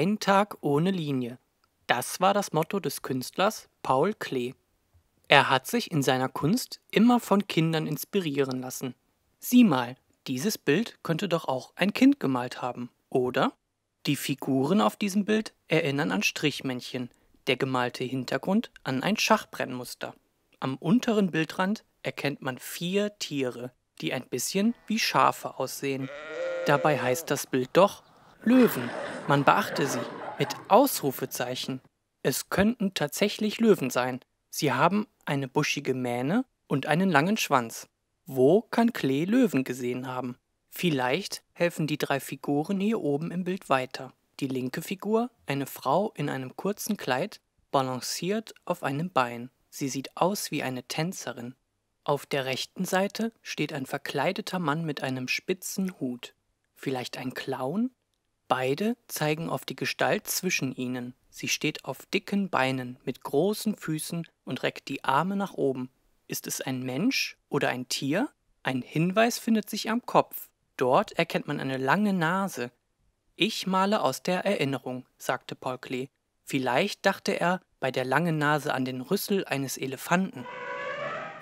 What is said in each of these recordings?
Ein Tag ohne Linie. Das war das Motto des Künstlers Paul Klee. Er hat sich in seiner Kunst immer von Kindern inspirieren lassen. Sieh mal, dieses Bild könnte doch auch ein Kind gemalt haben, oder? Die Figuren auf diesem Bild erinnern an Strichmännchen, der gemalte Hintergrund an ein Schachbrennmuster. Am unteren Bildrand erkennt man vier Tiere, die ein bisschen wie Schafe aussehen. Dabei heißt das Bild doch Löwen. Man beachte sie mit Ausrufezeichen. Es könnten tatsächlich Löwen sein. Sie haben eine buschige Mähne und einen langen Schwanz. Wo kann Klee Löwen gesehen haben? Vielleicht helfen die drei Figuren hier oben im Bild weiter. Die linke Figur, eine Frau in einem kurzen Kleid, balanciert auf einem Bein. Sie sieht aus wie eine Tänzerin. Auf der rechten Seite steht ein verkleideter Mann mit einem spitzen Hut. Vielleicht ein Clown? Beide zeigen auf die Gestalt zwischen ihnen. Sie steht auf dicken Beinen, mit großen Füßen und reckt die Arme nach oben. Ist es ein Mensch oder ein Tier? Ein Hinweis findet sich am Kopf. Dort erkennt man eine lange Nase. Ich male aus der Erinnerung, sagte Paul Klee. Vielleicht dachte er bei der langen Nase an den Rüssel eines Elefanten.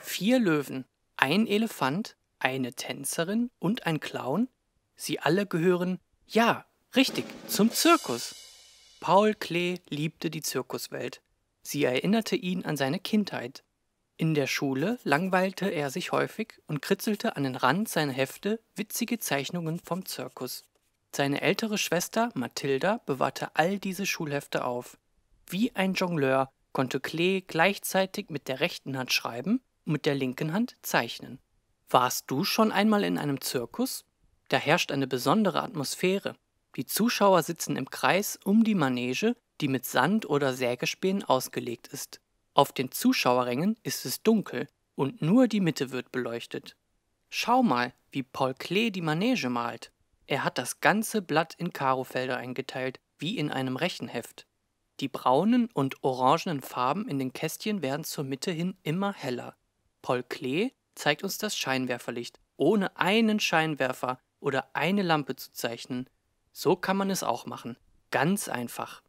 Vier Löwen, ein Elefant, eine Tänzerin und ein Clown. Sie alle gehören, ja, Richtig, zum Zirkus. Paul Klee liebte die Zirkuswelt. Sie erinnerte ihn an seine Kindheit. In der Schule langweilte er sich häufig und kritzelte an den Rand seiner Hefte witzige Zeichnungen vom Zirkus. Seine ältere Schwester Mathilda bewahrte all diese Schulhefte auf. Wie ein Jongleur konnte Klee gleichzeitig mit der rechten Hand schreiben und mit der linken Hand zeichnen. Warst du schon einmal in einem Zirkus? Da herrscht eine besondere Atmosphäre. Die Zuschauer sitzen im Kreis um die Manege, die mit Sand oder Sägespänen ausgelegt ist. Auf den Zuschauerrängen ist es dunkel und nur die Mitte wird beleuchtet. Schau mal, wie Paul Klee die Manege malt. Er hat das ganze Blatt in Karofelder eingeteilt, wie in einem Rechenheft. Die braunen und orangenen Farben in den Kästchen werden zur Mitte hin immer heller. Paul Klee zeigt uns das Scheinwerferlicht, ohne einen Scheinwerfer oder eine Lampe zu zeichnen. So kann man es auch machen. Ganz einfach.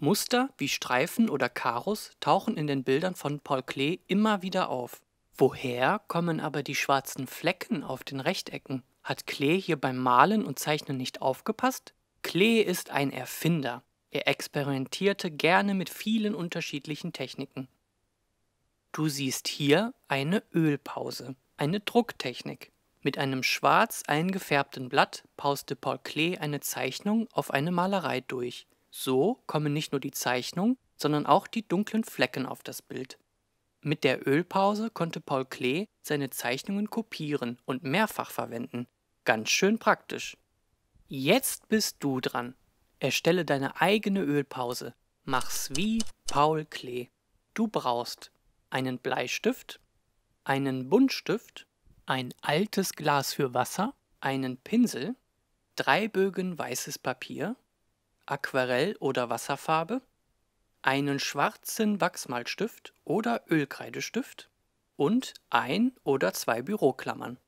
Muster wie Streifen oder Karos tauchen in den Bildern von Paul Klee immer wieder auf. Woher kommen aber die schwarzen Flecken auf den Rechtecken? Hat Klee hier beim Malen und Zeichnen nicht aufgepasst? Klee ist ein Erfinder. Er experimentierte gerne mit vielen unterschiedlichen Techniken. Du siehst hier eine Ölpause, eine Drucktechnik. Mit einem schwarz eingefärbten Blatt pauste Paul Klee eine Zeichnung auf eine Malerei durch. So kommen nicht nur die Zeichnung, sondern auch die dunklen Flecken auf das Bild. Mit der Ölpause konnte Paul Klee seine Zeichnungen kopieren und mehrfach verwenden. Ganz schön praktisch. Jetzt bist du dran. Erstelle deine eigene Ölpause. Mach's wie Paul Klee. Du brauchst einen Bleistift, einen Buntstift, ein altes Glas für Wasser, einen Pinsel, drei Bögen weißes Papier, Aquarell oder Wasserfarbe, einen schwarzen Wachsmalstift oder Ölkreidestift und ein oder zwei Büroklammern.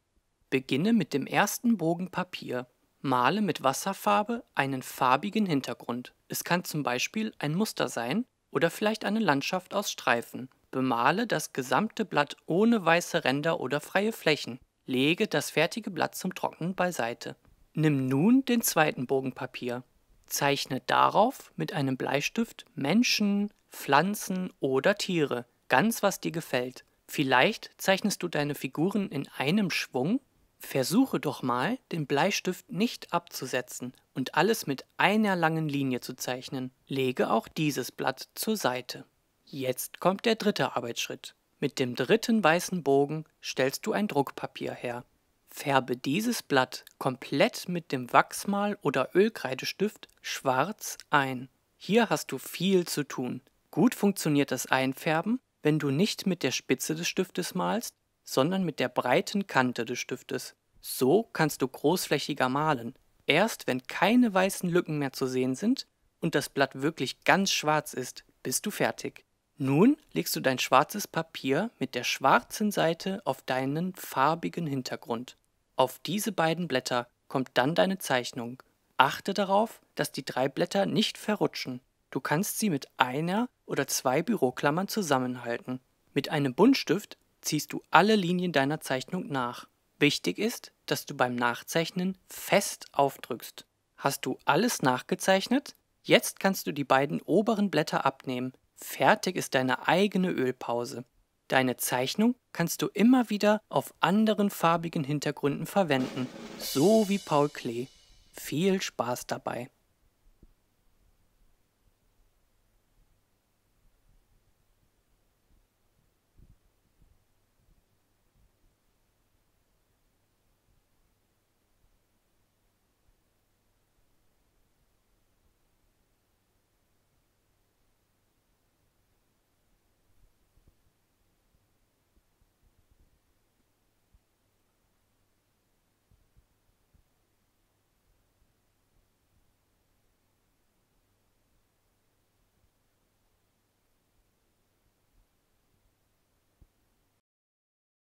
Beginne mit dem ersten Bogen Papier. Male mit Wasserfarbe einen farbigen Hintergrund. Es kann zum Beispiel ein Muster sein oder vielleicht eine Landschaft aus Streifen, Bemale das gesamte Blatt ohne weiße Ränder oder freie Flächen. Lege das fertige Blatt zum Trocknen beiseite. Nimm nun den zweiten Bogen Papier. Zeichne darauf mit einem Bleistift Menschen, Pflanzen oder Tiere, ganz was dir gefällt. Vielleicht zeichnest du deine Figuren in einem Schwung? Versuche doch mal, den Bleistift nicht abzusetzen und alles mit einer langen Linie zu zeichnen. Lege auch dieses Blatt zur Seite. Jetzt kommt der dritte Arbeitsschritt. Mit dem dritten weißen Bogen stellst du ein Druckpapier her. Färbe dieses Blatt komplett mit dem Wachsmal oder Ölkreidestift schwarz ein. Hier hast du viel zu tun. Gut funktioniert das Einfärben, wenn du nicht mit der Spitze des Stiftes malst, sondern mit der breiten Kante des Stiftes. So kannst du großflächiger malen. Erst wenn keine weißen Lücken mehr zu sehen sind und das Blatt wirklich ganz schwarz ist, bist du fertig. Nun legst du dein schwarzes Papier mit der schwarzen Seite auf deinen farbigen Hintergrund. Auf diese beiden Blätter kommt dann deine Zeichnung. Achte darauf, dass die drei Blätter nicht verrutschen. Du kannst sie mit einer oder zwei Büroklammern zusammenhalten. Mit einem Buntstift ziehst du alle Linien deiner Zeichnung nach. Wichtig ist, dass du beim Nachzeichnen fest aufdrückst. Hast du alles nachgezeichnet? Jetzt kannst du die beiden oberen Blätter abnehmen Fertig ist deine eigene Ölpause. Deine Zeichnung kannst du immer wieder auf anderen farbigen Hintergründen verwenden, so wie Paul Klee. Viel Spaß dabei!